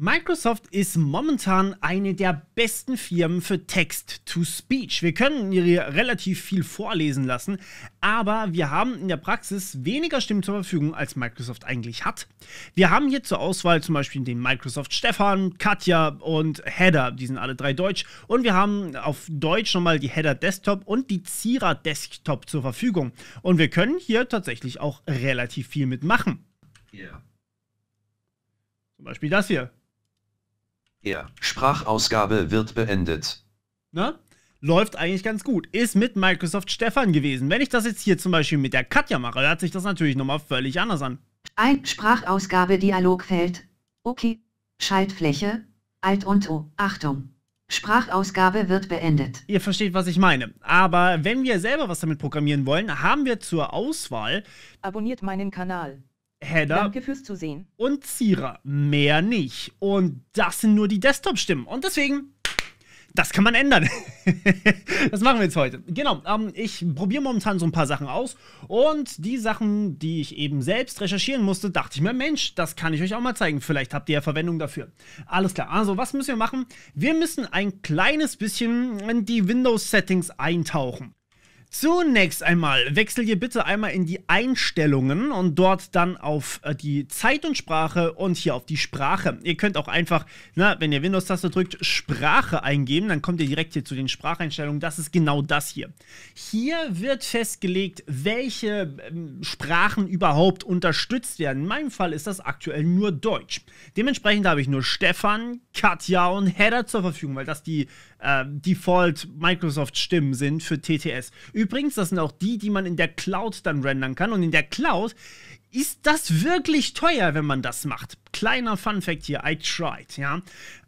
Microsoft ist momentan eine der besten Firmen für Text-to-Speech. Wir können ihr relativ viel vorlesen lassen, aber wir haben in der Praxis weniger Stimmen zur Verfügung, als Microsoft eigentlich hat. Wir haben hier zur Auswahl zum Beispiel den Microsoft Stefan, Katja und Header, die sind alle drei deutsch. Und wir haben auf Deutsch nochmal die Header Desktop und die Zira Desktop zur Verfügung. Und wir können hier tatsächlich auch relativ viel mitmachen. Ja. Yeah. Zum Beispiel das hier. Er. Sprachausgabe wird beendet. Ne? Läuft eigentlich ganz gut. Ist mit Microsoft Stefan gewesen. Wenn ich das jetzt hier zum Beispiel mit der Katja mache, hört sich das natürlich nochmal völlig anders an. Ein Sprachausgabe Dialogfeld. Okay. Schaltfläche. Alt und O. Achtung. Sprachausgabe wird beendet. Ihr versteht, was ich meine. Aber wenn wir selber was damit programmieren wollen, haben wir zur Auswahl. Abonniert meinen Kanal. Header Danke fürs Zusehen. und Zierer. Mehr nicht. Und das sind nur die Desktop-Stimmen. Und deswegen das kann man ändern. das machen wir jetzt heute. Genau, ähm, ich probiere momentan so ein paar Sachen aus und die Sachen, die ich eben selbst recherchieren musste, dachte ich mir, Mensch, das kann ich euch auch mal zeigen. Vielleicht habt ihr ja Verwendung dafür. Alles klar, also was müssen wir machen? Wir müssen ein kleines bisschen in die Windows-Settings eintauchen. Zunächst einmal wechsel hier bitte einmal in die Einstellungen und dort dann auf äh, die Zeit und Sprache und hier auf die Sprache. Ihr könnt auch einfach, na, wenn ihr Windows-Taste drückt, Sprache eingeben, dann kommt ihr direkt hier zu den Spracheinstellungen. Das ist genau das hier. Hier wird festgelegt, welche ähm, Sprachen überhaupt unterstützt werden. In meinem Fall ist das aktuell nur Deutsch. Dementsprechend habe ich nur Stefan, Katja und Header zur Verfügung, weil das die äh, Default Microsoft-Stimmen sind für TTS. Übrigens, das sind auch die, die man in der Cloud dann rendern kann. Und in der Cloud ist das wirklich teuer, wenn man das macht. Kleiner Fun Fact hier, I tried, ja.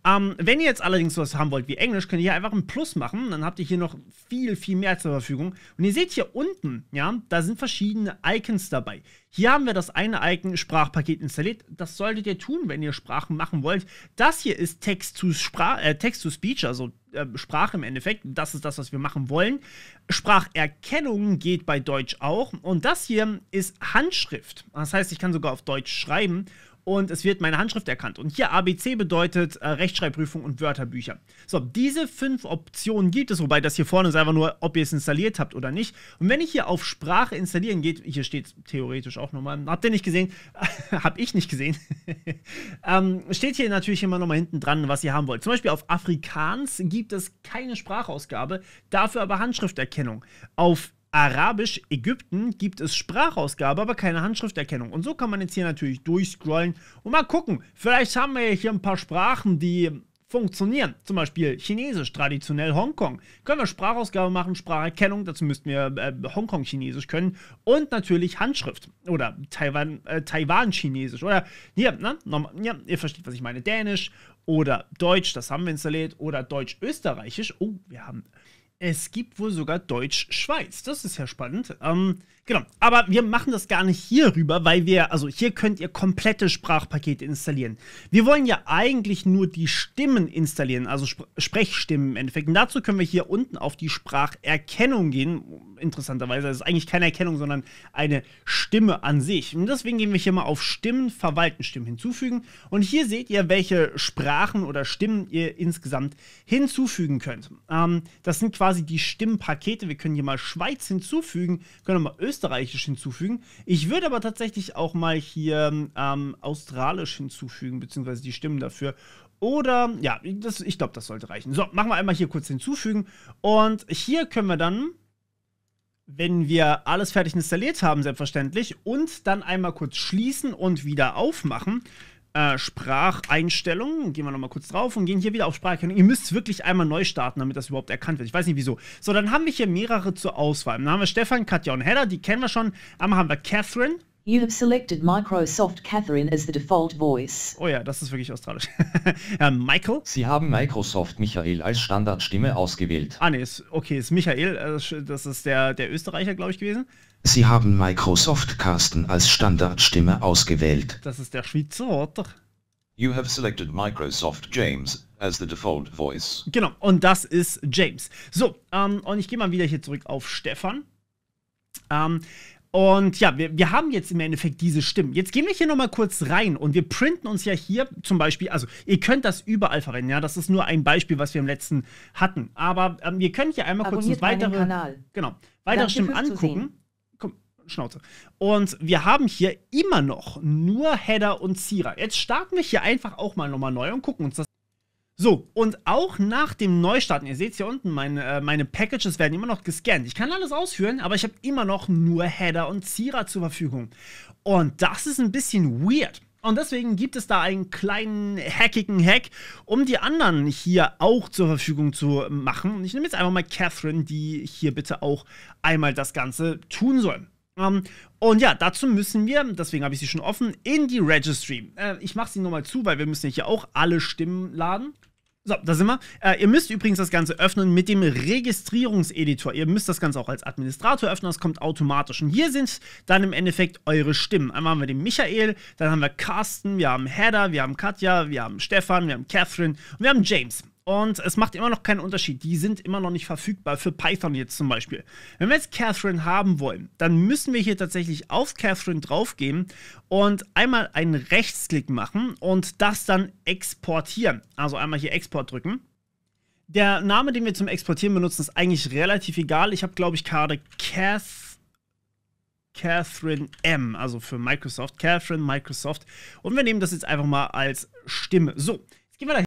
Ähm, wenn ihr jetzt allerdings sowas haben wollt wie Englisch, könnt ihr hier einfach ein Plus machen. Dann habt ihr hier noch viel, viel mehr zur Verfügung. Und ihr seht hier unten, ja, da sind verschiedene Icons dabei. Hier haben wir das eine Icon Sprachpaket installiert. Das solltet ihr tun, wenn ihr Sprachen machen wollt. Das hier ist Text-to-Speech, äh, Text also äh, Sprache im Endeffekt. Das ist das, was wir machen wollen. Spracherkennung geht bei Deutsch auch. Und das hier ist Handschrift. Das heißt, ich kann sogar auf Deutsch schreiben und es wird meine Handschrift erkannt. Und hier ABC bedeutet äh, Rechtschreibprüfung und Wörterbücher. So, diese fünf Optionen gibt es, wobei das hier vorne ist einfach nur, ob ihr es installiert habt oder nicht. Und wenn ich hier auf Sprache installieren geht, hier steht theoretisch auch nochmal, habt ihr nicht gesehen, hab ich nicht gesehen, ähm, steht hier natürlich immer nochmal hinten dran, was ihr haben wollt. Zum Beispiel auf Afrikaans gibt es keine Sprachausgabe, dafür aber Handschrifterkennung. Auf Arabisch Ägypten gibt es Sprachausgabe, aber keine Handschrifterkennung. Und so kann man jetzt hier natürlich durchscrollen und mal gucken. Vielleicht haben wir hier ein paar Sprachen, die funktionieren. Zum Beispiel Chinesisch, traditionell Hongkong. Können wir Sprachausgabe machen, Spracherkennung, dazu müssten wir äh, Hongkong-Chinesisch können. Und natürlich Handschrift oder Taiwan-Chinesisch äh, Taiwan oder hier, ne, nochmal, ja, ihr versteht, was ich meine, Dänisch oder Deutsch, das haben wir installiert, oder Deutsch-Österreichisch. Oh, wir haben es gibt wohl sogar Deutsch-Schweiz. Das ist ja spannend. Ähm, genau. Aber wir machen das gar nicht hier rüber, weil wir, also hier könnt ihr komplette Sprachpakete installieren. Wir wollen ja eigentlich nur die Stimmen installieren, also Sp Sprechstimmen im Endeffekt. Und dazu können wir hier unten auf die Spracherkennung gehen. Interessanterweise das ist eigentlich keine Erkennung, sondern eine Stimme an sich. Und deswegen gehen wir hier mal auf Stimmen verwalten, Stimmen hinzufügen. Und hier seht ihr, welche Sprachen oder Stimmen ihr insgesamt hinzufügen könnt. Ähm, das sind quasi quasi die Stimmenpakete. Wir können hier mal Schweiz hinzufügen, können auch mal Österreichisch hinzufügen. Ich würde aber tatsächlich auch mal hier ähm, Australisch hinzufügen, beziehungsweise die Stimmen dafür. Oder, ja, das, ich glaube, das sollte reichen. So, machen wir einmal hier kurz hinzufügen. Und hier können wir dann, wenn wir alles fertig installiert haben, selbstverständlich, und dann einmal kurz schließen und wieder aufmachen. Äh, Spracheinstellungen. Gehen wir nochmal kurz drauf und gehen hier wieder auf Spracherkennung. Ihr müsst wirklich einmal neu starten, damit das überhaupt erkannt wird. Ich weiß nicht wieso. So, dann haben wir hier mehrere zur Auswahl. Dann haben wir Stefan, Katja und Hedda, die kennen wir schon. Einmal haben wir Catherine. You have selected Microsoft Catherine as the default voice. Oh ja, das ist wirklich australisch. ja, ähm, Michael? Sie haben Microsoft Michael als Standardstimme ausgewählt. Ah ne, okay, ist Michael, äh, das ist der, der Österreicher, glaube ich, gewesen. Sie haben Microsoft Carsten als Standardstimme ausgewählt. Das ist der Schweizer, oder? You have selected Microsoft James as the default voice. Genau, und das ist James. So, ähm, und ich gehe mal wieder hier zurück auf Stefan. Ähm, und ja, wir, wir haben jetzt im Endeffekt diese Stimmen. Jetzt gehen wir hier nochmal kurz rein und wir printen uns ja hier zum Beispiel, also ihr könnt das überall verwenden, ja, das ist nur ein Beispiel, was wir im letzten hatten. Aber ähm, wir können hier einmal Abonniert kurz weitere, genau, weitere Stimmen angucken. Schnauze. Und wir haben hier immer noch nur Header und Zierer. Jetzt starten wir hier einfach auch mal nochmal neu und gucken uns das so, und auch nach dem Neustarten, ihr seht es hier unten, meine, äh, meine Packages werden immer noch gescannt. Ich kann alles ausführen, aber ich habe immer noch nur Header und Zierer zur Verfügung. Und das ist ein bisschen weird. Und deswegen gibt es da einen kleinen hackigen Hack, um die anderen hier auch zur Verfügung zu machen. Und ich nehme jetzt einfach mal Catherine, die hier bitte auch einmal das Ganze tun soll. Um, ähm, und ja, dazu müssen wir, deswegen habe ich sie schon offen, in die Registry. Äh, ich mache sie nochmal zu, weil wir müssen ja hier auch alle Stimmen laden. So, da sind wir. Äh, ihr müsst übrigens das Ganze öffnen mit dem Registrierungseditor. Ihr müsst das Ganze auch als Administrator öffnen, das kommt automatisch. Und hier sind dann im Endeffekt eure Stimmen. Einmal haben wir den Michael, dann haben wir Carsten, wir haben Heather, wir haben Katja, wir haben Stefan, wir haben Catherine und wir haben James. Und es macht immer noch keinen Unterschied. Die sind immer noch nicht verfügbar für Python jetzt zum Beispiel. Wenn wir jetzt Catherine haben wollen, dann müssen wir hier tatsächlich auf Catherine draufgehen und einmal einen Rechtsklick machen und das dann exportieren. Also einmal hier Export drücken. Der Name, den wir zum Exportieren benutzen, ist eigentlich relativ egal. Ich habe, glaube ich, gerade Cath Catherine M, also für Microsoft. Catherine Microsoft. Und wir nehmen das jetzt einfach mal als Stimme. So, jetzt gehen wir da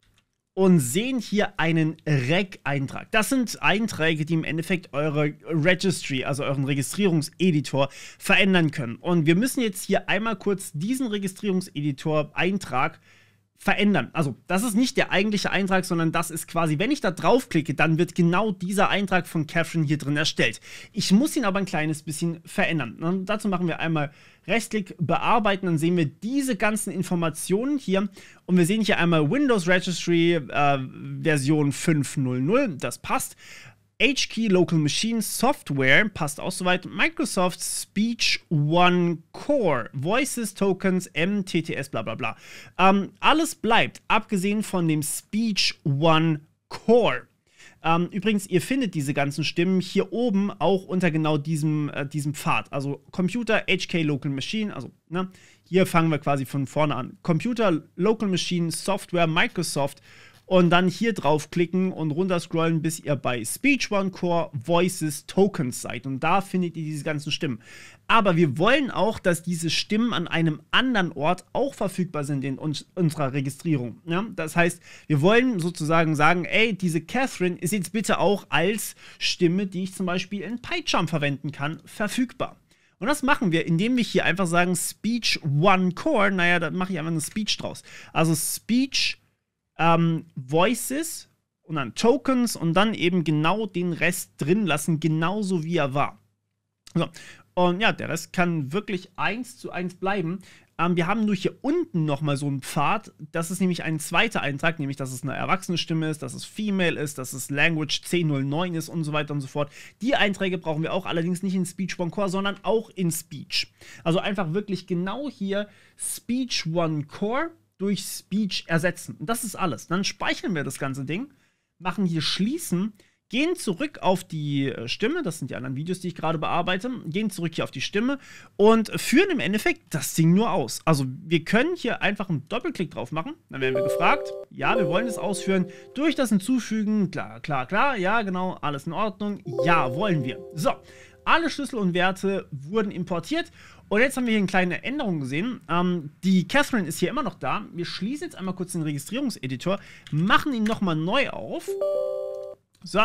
und sehen hier einen Reg-Eintrag. Das sind Einträge, die im Endeffekt eure Registry, also euren Registrierungseditor, verändern können. Und wir müssen jetzt hier einmal kurz diesen Registrierungseditor-Eintrag verändern. Also das ist nicht der eigentliche Eintrag, sondern das ist quasi, wenn ich da draufklicke, dann wird genau dieser Eintrag von Catherine hier drin erstellt. Ich muss ihn aber ein kleines bisschen verändern. Und ne? dazu machen wir einmal Rechtsklick bearbeiten, dann sehen wir diese ganzen Informationen hier und wir sehen hier einmal Windows Registry äh, Version 5.0.0, das passt. HK Local Machine Software passt auch soweit. Microsoft Speech One Core, Voices, Tokens, MTTS, bla bla bla. Ähm, alles bleibt, abgesehen von dem Speech One Core. Ähm, übrigens, ihr findet diese ganzen Stimmen hier oben auch unter genau diesem, äh, diesem Pfad. Also Computer, HK Local Machine, also ne, hier fangen wir quasi von vorne an. Computer, Local Machine, Software, Microsoft und dann hier draufklicken und runterscrollen, bis ihr bei Speech One Core Voices Tokens seid. Und da findet ihr diese ganzen Stimmen. Aber wir wollen auch, dass diese Stimmen an einem anderen Ort auch verfügbar sind in uns, unserer Registrierung. Ja? Ne? Das heißt, wir wollen sozusagen sagen, ey, diese Catherine ist jetzt bitte auch als Stimme, die ich zum Beispiel in PyCharm verwenden kann, verfügbar. Und das machen wir, indem wir hier einfach sagen Speech One Core. Naja, da mache ich einfach eine Speech draus. Also Speech One ähm, Voices und dann Tokens und dann eben genau den Rest drin lassen, genauso wie er war. So. Und ja, der Rest kann wirklich eins zu eins bleiben. Ähm, wir haben nur hier unten nochmal so einen Pfad. Das ist nämlich ein zweiter Eintrag, nämlich dass es eine erwachsene Stimme ist, dass es Female ist, dass es Language 1009 ist und so weiter und so fort. Die Einträge brauchen wir auch allerdings nicht in Speech One Core, sondern auch in Speech. Also einfach wirklich genau hier Speech One Core durch Speech ersetzen. Und das ist alles. Dann speichern wir das ganze Ding, machen hier Schließen, gehen zurück auf die äh, Stimme, das sind die anderen Videos, die ich gerade bearbeite, gehen zurück hier auf die Stimme und führen im Endeffekt das Ding nur aus. Also wir können hier einfach einen Doppelklick drauf machen, dann werden wir gefragt, ja, wir wollen es ausführen, durch das Hinzufügen, klar, klar, klar, ja, genau, alles in Ordnung, ja, wollen wir. So, alle Schlüssel und Werte wurden importiert und jetzt haben wir hier eine kleine Änderung gesehen. Ähm, die Catherine ist hier immer noch da. Wir schließen jetzt einmal kurz den Registrierungseditor, machen ihn nochmal neu auf. So.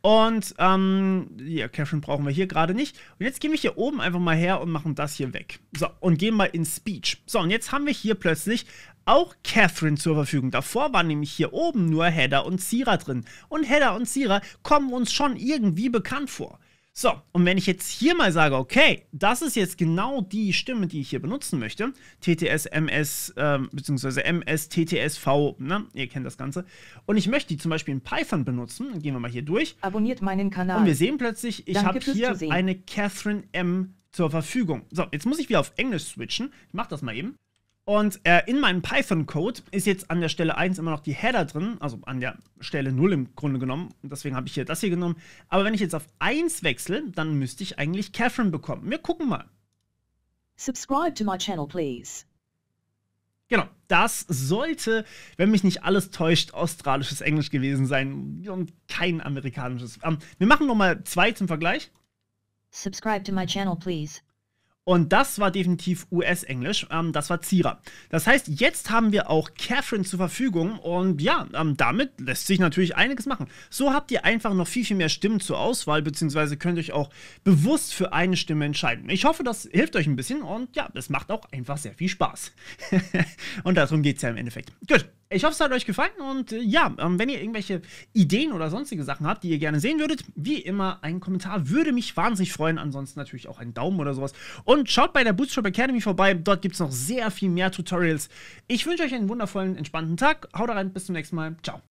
Und ähm, ja, Catherine brauchen wir hier gerade nicht. Und jetzt gehen wir hier oben einfach mal her und machen das hier weg. So, und gehen mal in Speech. So, und jetzt haben wir hier plötzlich auch Catherine zur Verfügung. Davor waren nämlich hier oben nur Header und Zira drin. Und Header und Zira kommen uns schon irgendwie bekannt vor. So, und wenn ich jetzt hier mal sage, okay, das ist jetzt genau die Stimme, die ich hier benutzen möchte, TTS, MS, ähm, beziehungsweise MS, TTS, V, ne? ihr kennt das Ganze, und ich möchte die zum Beispiel in Python benutzen, gehen wir mal hier durch. Abonniert meinen Kanal. Und wir sehen plötzlich, ich habe hier eine Catherine M zur Verfügung. So, jetzt muss ich wieder auf Englisch switchen. Ich mache das mal eben. Und äh, in meinem Python-Code ist jetzt an der Stelle 1 immer noch die Header drin, also an der Stelle 0 im Grunde genommen. Und deswegen habe ich hier das hier genommen. Aber wenn ich jetzt auf 1 wechsle, dann müsste ich eigentlich Catherine bekommen. Wir gucken mal. Subscribe to my channel, please. Genau, das sollte, wenn mich nicht alles täuscht, australisches Englisch gewesen sein und kein amerikanisches. Ähm, wir machen nochmal 2 zum Vergleich. Subscribe to my channel, please. Und das war definitiv US-Englisch. Ähm, das war Zierer. Das heißt, jetzt haben wir auch Catherine zur Verfügung. Und ja, ähm, damit lässt sich natürlich einiges machen. So habt ihr einfach noch viel, viel mehr Stimmen zur Auswahl, beziehungsweise könnt euch auch bewusst für eine Stimme entscheiden. Ich hoffe, das hilft euch ein bisschen. Und ja, das macht auch einfach sehr viel Spaß. und darum geht es ja im Endeffekt. Gut. Ich hoffe, es hat euch gefallen und äh, ja, ähm, wenn ihr irgendwelche Ideen oder sonstige Sachen habt, die ihr gerne sehen würdet, wie immer ein Kommentar würde mich wahnsinnig freuen. Ansonsten natürlich auch einen Daumen oder sowas. Und schaut bei der Bootstrap Academy vorbei. Dort gibt es noch sehr viel mehr Tutorials. Ich wünsche euch einen wundervollen, entspannten Tag. Haut rein, bis zum nächsten Mal. Ciao.